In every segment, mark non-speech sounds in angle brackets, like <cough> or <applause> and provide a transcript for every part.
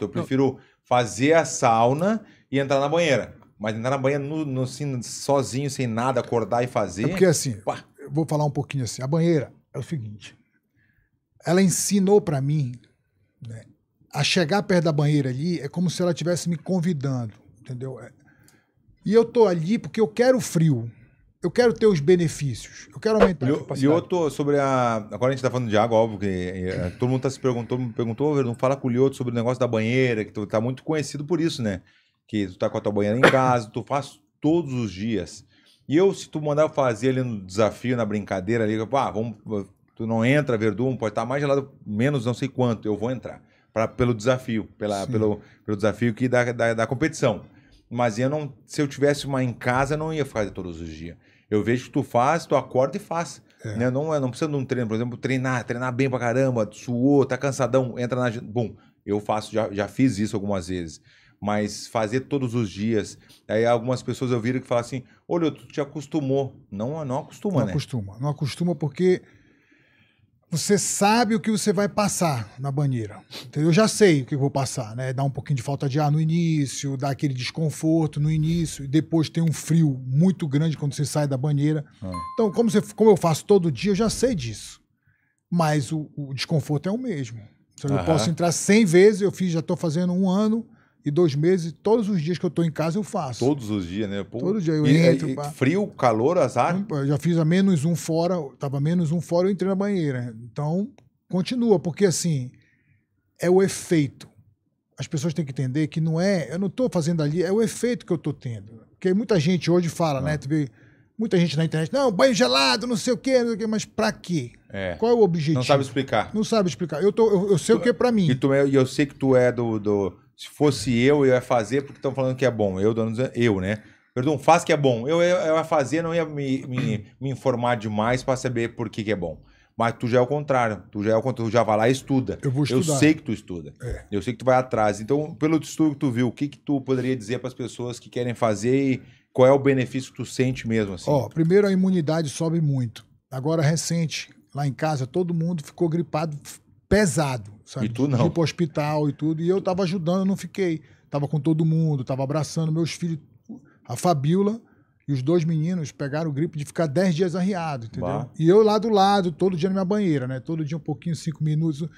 Então, eu prefiro fazer a sauna e entrar na banheira. Mas entrar na banheira no, no, assim, sozinho, sem nada, acordar e fazer. É porque assim, Pá. eu vou falar um pouquinho assim. A banheira é o seguinte: ela ensinou para mim né, a chegar perto da banheira ali é como se ela estivesse me convidando, entendeu? É, e eu tô ali porque eu quero frio eu quero ter os benefícios, eu quero aumentar eu, a capacidade. E outro sobre a. Agora a gente está falando de água, óbvio, que é, todo mundo está se perguntando, me perguntou, oh, não fala com o Lioto sobre o negócio da banheira, que tu tá muito conhecido por isso, né? Que tu tá com a tua banheira em casa, tu faz todos os dias. E eu, se tu mandar fazer ali no desafio, na brincadeira ali, ah, vamos, tu não entra, Verdun, pode estar tá mais gelado, menos não sei quanto, eu vou entrar. Pra, pelo desafio, pela, pelo, pelo desafio que da, da, da competição. Mas eu não, se eu tivesse uma em casa, eu não ia fazer todos os dias. Eu vejo que tu faz, tu acorda e faz. É. Né? Não, é, não precisa de um treino, por exemplo, treinar, treinar bem pra caramba, suou, tá cansadão, entra na. Bom, eu faço, já, já fiz isso algumas vezes. Mas fazer todos os dias. Aí algumas pessoas eu viro que falam assim: olha, tu te acostumou. Não, não acostuma, não né? Não acostuma, não acostuma porque você sabe o que você vai passar na banheira. Eu já sei o que eu vou passar, né? Dá um pouquinho de falta de ar no início, dá aquele desconforto no início, e depois tem um frio muito grande quando você sai da banheira. Ah. Então, como, você, como eu faço todo dia, eu já sei disso. Mas o, o desconforto é o mesmo. Eu posso entrar 100 vezes, eu fiz, já estou fazendo um ano, e dois meses, todos os dias que eu estou em casa eu faço. Todos os dias, né? Pô. Todo dia eu e, é entro. E, pra... Frio, calor, azar? Hum, eu já fiz a menos um fora, estava menos um fora, eu entrei na banheira. Então, continua, porque assim, é o efeito. As pessoas têm que entender que não é, eu não estou fazendo ali, é o efeito que eu estou tendo. Porque muita gente hoje fala, não. Ah. né? Tu vê, muita gente na internet, não, banho gelado, não sei o quê, não sei o quê mas para quê? É. Qual é o objetivo? Não sabe explicar. Não sabe explicar. Eu, tô, eu, eu sei tu, o que é para é- mim. E tu é, eu sei que tu é do... do se fosse eu, eu ia fazer porque estão falando que é bom. Eu, dono, eu, né? Perdão, faz que é bom. Eu, eu, eu ia fazer, não ia me, me, me informar demais para saber por que, que é bom. Mas tu já é o contrário. Tu já é o contrário. Tu já vai lá e estuda. Eu vou estudar. Eu sei que tu estuda. É. Eu sei que tu vai atrás. Então, pelo estudo que tu viu, o que, que tu poderia dizer para as pessoas que querem fazer e qual é o benefício que tu sente mesmo? Assim? Ó, primeiro a imunidade sobe muito. Agora, recente, lá em casa, todo mundo ficou gripado pesado. Sabe? E tu não. Fui pro hospital e tudo. E eu tava ajudando, não fiquei. Tava com todo mundo, tava abraçando meus filhos. A Fabiola e os dois meninos pegaram o gripe de ficar 10 dias arriado, entendeu? Bah. E eu lá do lado, todo dia na minha banheira, né? Todo dia um pouquinho, cinco minutos.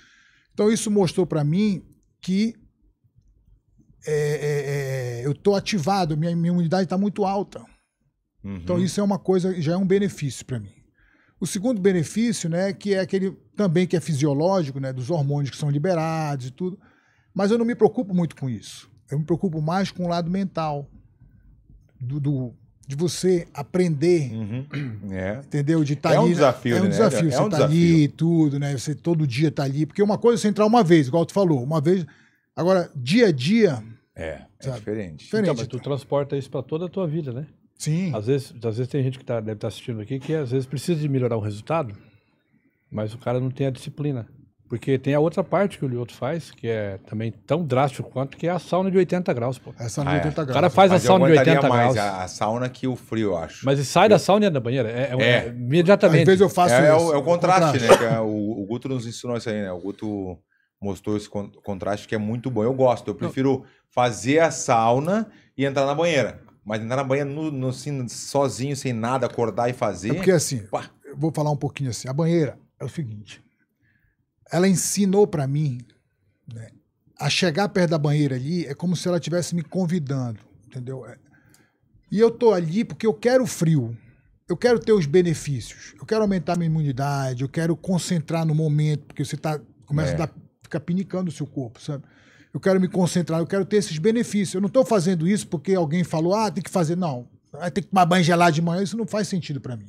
Então isso mostrou para mim que é, é, é, eu tô ativado, minha, minha imunidade está muito alta. Uhum. Então isso é uma coisa, já é um benefício para mim. O segundo benefício, né, que é aquele também que é fisiológico, né, dos hormônios que são liberados e tudo. Mas eu não me preocupo muito com isso. Eu me preocupo mais com o lado mental. Do, do de você aprender. Uhum. É. Entendeu? De estar tá é ali. Um né? desafio, é um né? desafio. É, você um tá desafio. ali tudo, né? Você todo dia tá ali. Porque uma coisa é você entrar uma vez, igual tu falou, uma vez. Agora, dia a dia. É, é diferente. diferente. Então, mas tu transporta isso para toda a tua vida, né? Sim. Às vezes, às vezes tem gente que tá, deve estar tá assistindo aqui que às vezes precisa de melhorar o resultado, mas o cara não tem a disciplina. Porque tem a outra parte que o Lioto faz, que é também tão drástico quanto, que é a sauna de 80 graus, pô. É a sauna ah, de 80 é. graus. O cara faz mas a sauna de 80 mais graus. A, a sauna que o frio, eu acho. Mas sai eu... da sauna e entra na banheira. É é, é, é. imediatamente. Às vezes eu faço é, é isso. É o, o contraste, contraste, né? o, o Guto nos ensinou isso aí, né? O Guto mostrou esse contraste que é muito bom. Eu gosto. Eu prefiro não. fazer a sauna e entrar na banheira. Mas entrar na banheira no, no, assim, sozinho, sem nada, acordar e fazer. É porque assim, eu vou falar um pouquinho assim. A banheira é o seguinte: ela ensinou para mim né, a chegar perto da banheira ali é como se ela estivesse me convidando, entendeu? É, e eu tô ali porque eu quero frio. Eu quero ter os benefícios. Eu quero aumentar minha imunidade. Eu quero concentrar no momento, porque você tá, começa é. a dar, ficar pinicando o seu corpo, sabe? eu quero me concentrar, eu quero ter esses benefícios. Eu não estou fazendo isso porque alguém falou, ah, tem que fazer. Não, vai ter que tomar banho gelado de manhã, isso não faz sentido para mim.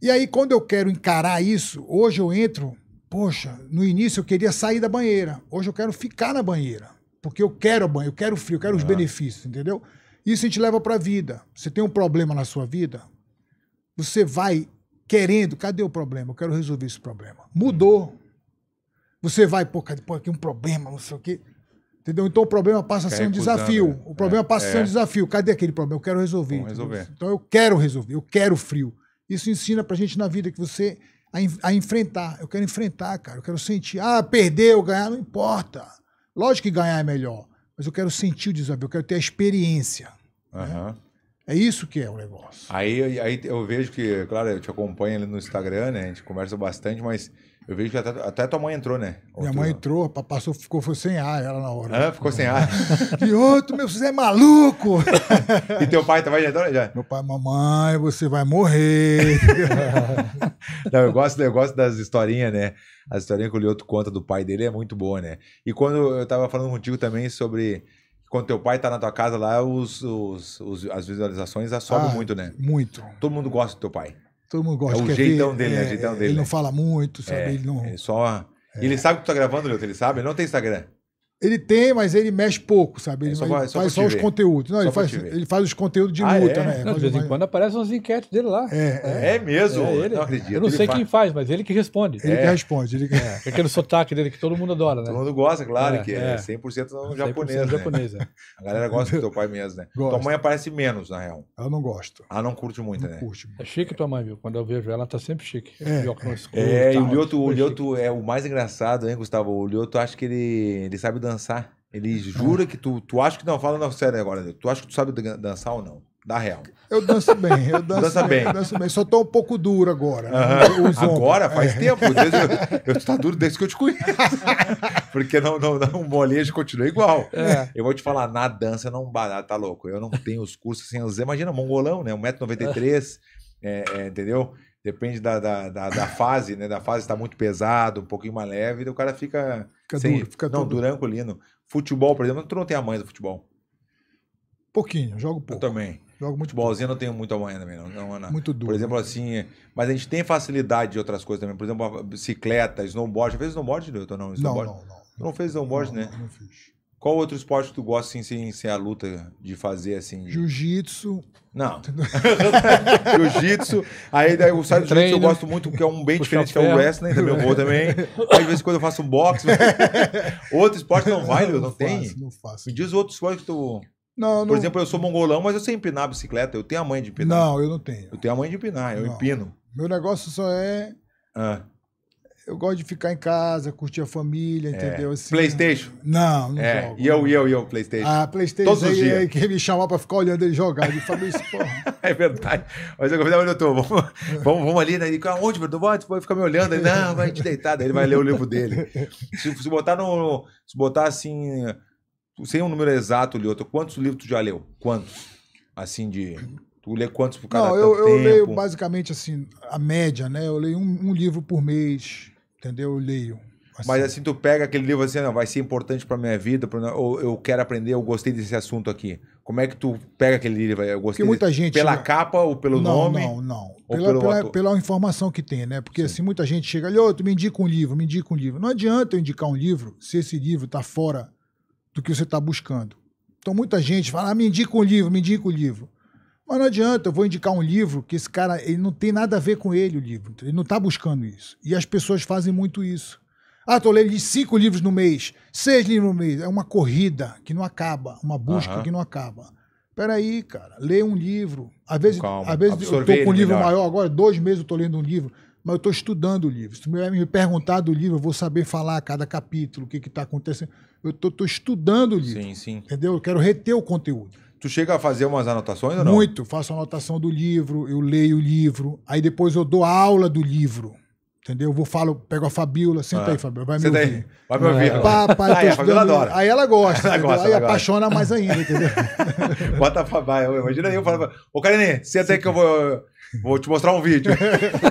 E aí, quando eu quero encarar isso, hoje eu entro, poxa, no início eu queria sair da banheira, hoje eu quero ficar na banheira, porque eu quero a banho, eu quero o frio, eu quero os ah. benefícios, entendeu? Isso a gente leva para a vida. Você tem um problema na sua vida, você vai querendo, cadê o problema? Eu quero resolver esse problema. Mudou, você vai, pô, pô, aqui um problema, não sei o quê. Entendeu? Então o problema passa a ser um desafio. Né? O problema é, passa a ser um é. desafio. Cadê aquele problema? Eu quero resolver. resolver. Então eu quero resolver, eu quero frio. Isso ensina pra gente na vida que você a, a, enfrentar. Eu quero enfrentar, cara. Eu quero sentir. Ah, perder ou ganhar, não importa. Lógico que ganhar é melhor. Mas eu quero sentir o desafio, eu quero ter a experiência. Uhum. Né? É isso que é o negócio. Aí, aí eu vejo que, claro, eu te acompanho ali no Instagram, né? A gente conversa bastante, mas eu vejo que até, até tua mãe entrou, né? Outro... Minha mãe entrou, passou, ficou foi sem ar ela na hora. Ah, ficou sem ar. De <laughs> outro, meu, você é maluco! <laughs> e teu pai também já entrou? Né, já? Meu pai, mamãe, você vai morrer. <laughs> Não, eu gosto, eu gosto das historinhas, né? As historinhas que o Lioto conta do pai dele é muito boa, né? E quando eu tava falando contigo também sobre quando teu pai tá na tua casa lá, os, os, os as visualizações já sobem ah, muito, né? Muito. Todo mundo gosta do teu pai. Todo mundo gosta. É o jeitão ver, dele, é, é o jeitão dele. Ele não fala muito, sabe? É, ele não... Ele é só... É. Ele sabe que tu tá gravando, Leuto, ele sabe? Ele não tem Instagram. Ele tem, mas ele mexe pouco, sabe? É, ele é, só só faz só, os conteúdos. Não, ele faz, ele faz os conteúdos de ah, é? luta, é? né? Não, <laughs> de vez em quando aparecem uns enquetes dele lá. É, é. é mesmo? É ele. Não acredito. Eu não sei quem faz, mas ele que responde. Ele que responde. Ele que... É. Aquele sotaque dele que todo mundo adora, né? Todo mundo gosta, claro, que é, 100% no japonês. né? japonês, <laughs> A galera gosta do teu pai mesmo, né? Gosto. Tua mãe aparece menos, na real. Ela não gosta. Ah, não curte muito, não né? Curte muito. É chique tua mãe, viu? Quando eu vejo ela, tá sempre chique. É, é e o Lioto é o mais engraçado, hein, Gustavo? O Lioto, acho que ele sabe dançar dançar. Ele jura que tu, tu acha que não, fala não, sério agora, tu acha que tu sabe dançar ou não? Da real. Eu danço bem, eu danço Dança bem, bem. Eu danço bem. Só tô um pouco duro agora. Uh né? -huh. Agora faz é. tempo. Desde eu, eu, tá duro desde que eu te conheço. <laughs> Porque não, não, não, molejo continua igual. É. Eu vou te falar, na dança não ah, tá louco. Eu não tenho os cursos sem assim, Imagina, mongolão, né? 1,93m, é, é, entendeu? Depende da, da, da, da fase, né? Da fase está muito pesado, um pouquinho mais leve, o cara fica. Fica sem... duro, fica Não, durancolino. Futebol, por exemplo, tu não tem a mãe do futebol. Pouquinho, jogo pouco. Eu também. Jogo muito Futebolzinho eu não tenho muito amanhã também, não. não, é Muito duro. Por exemplo, né? assim. Mas a gente tem facilidade de outras coisas também. Por exemplo, bicicleta, snowboard. Já fez snowboard, Newton? Não, snowboard. Não, não, não. não fez snowboard, não, né? Não, não fiz. Qual outro esporte tu gosta assim, sem ser a luta de fazer assim? Jiu-jitsu. Não. <laughs> <laughs> Jiu-jitsu. Aí daí, o side jiu-jitsu eu gosto muito, porque é um bem Puxa diferente, que é o wrestling, também eu vou também. Aí, de vez em quando eu faço um boxe. <laughs> outro esporte não vai, não, não, não tem. Faço, não faço. Me diz outro esporte que tu. Não, Por não... exemplo, eu sou mongolão, mas eu sei empinar a bicicleta. Eu tenho a mãe de empinar. Não, eu não tenho. Eu tenho a mãe de empinar, eu não. empino. Meu negócio só é. Ah eu gosto de ficar em casa, curtir a família, é. entendeu? Assim, né? PlayStation? Não, não é. jogo. E eu, e eu, e eu, PlayStation. Ah, PlayStation. Todos aí, os dias. Aí, quem me chamar pra ficar olhando ele jogar. Ele falou isso, porra. <laughs> é verdade. Mas eu convidava ele, doutor, vamos, vamos, vamos ali, né? Ele, aonde, doutor? Pode, pode ficar me olhando. Ele, não, vai te deitar. Daí ele vai ler o livro dele. Se, se botar no. Se botar assim. Sem um número exato, Lioto, quantos livros tu já leu? Quantos? Assim de. Tu lê quantos por cada Não, eu, eu leio basicamente assim, a média, né? Eu leio um, um livro por mês entendeu? Eu leio. Assim. Mas assim, tu pega aquele livro assim, não, vai ser importante para minha vida, pra, ou eu quero aprender, eu gostei desse assunto aqui. Como é que tu pega aquele livro? Eu gostei muita desse, gente pela capa ou pelo não, nome? Não, não, não. pela, pelo pela, pela, informação que tem, né? Porque Sim. assim, muita gente chega ali, ô, oh, tu me indica um livro, me indica um livro. Não adianta eu indicar um livro se esse livro tá fora do que você está buscando. Então muita gente fala, ah, me indica um livro, me indica um livro. Mas não adianta, eu vou indicar um livro que esse cara, ele não tem nada a ver com ele, o livro. Ele não está buscando isso. E as pessoas fazem muito isso. Ah, estou lendo cinco livros no mês, seis livros no mês. É uma corrida que não acaba, uma busca uhum. que não acaba. Peraí, cara, lê um livro. Às vezes, Calma, às vezes eu estou com um livro melhor. maior agora, dois meses eu estou lendo um livro, mas eu estou estudando o livro. Se tu me perguntar do livro, eu vou saber falar cada capítulo, o que está acontecendo. Eu estou estudando o livro. Sim, sim. Entendeu? Eu quero reter o conteúdo. Tu chega a fazer umas anotações ou não? Muito, faço anotação do livro, eu leio o livro, aí depois eu dou aula do livro. Entendeu? Eu vou falo, pego a Fabiola, senta ah, aí, Fabiola, vai me ouvir. Aí, vai me ouvir. É. Pá, pá, a Fabiola adora. Aí ela gosta, <laughs> ela gosta aí ela apaixona gosta. mais ainda, entendeu? <laughs> Bota a Fabiola, Imagina eu falo, ô Karine, senta aí que eu vou, vou te mostrar um vídeo.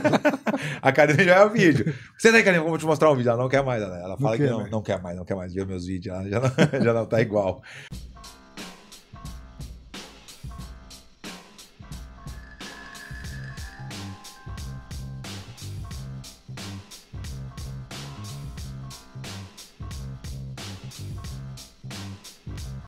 <laughs> a Karine já é o vídeo. Senta aí, Karine, eu vou te mostrar um vídeo. Ela não quer mais, ela, fala não que não, não quer mais, não quer mais ver meus vídeos. Ela já não, já não tá igual.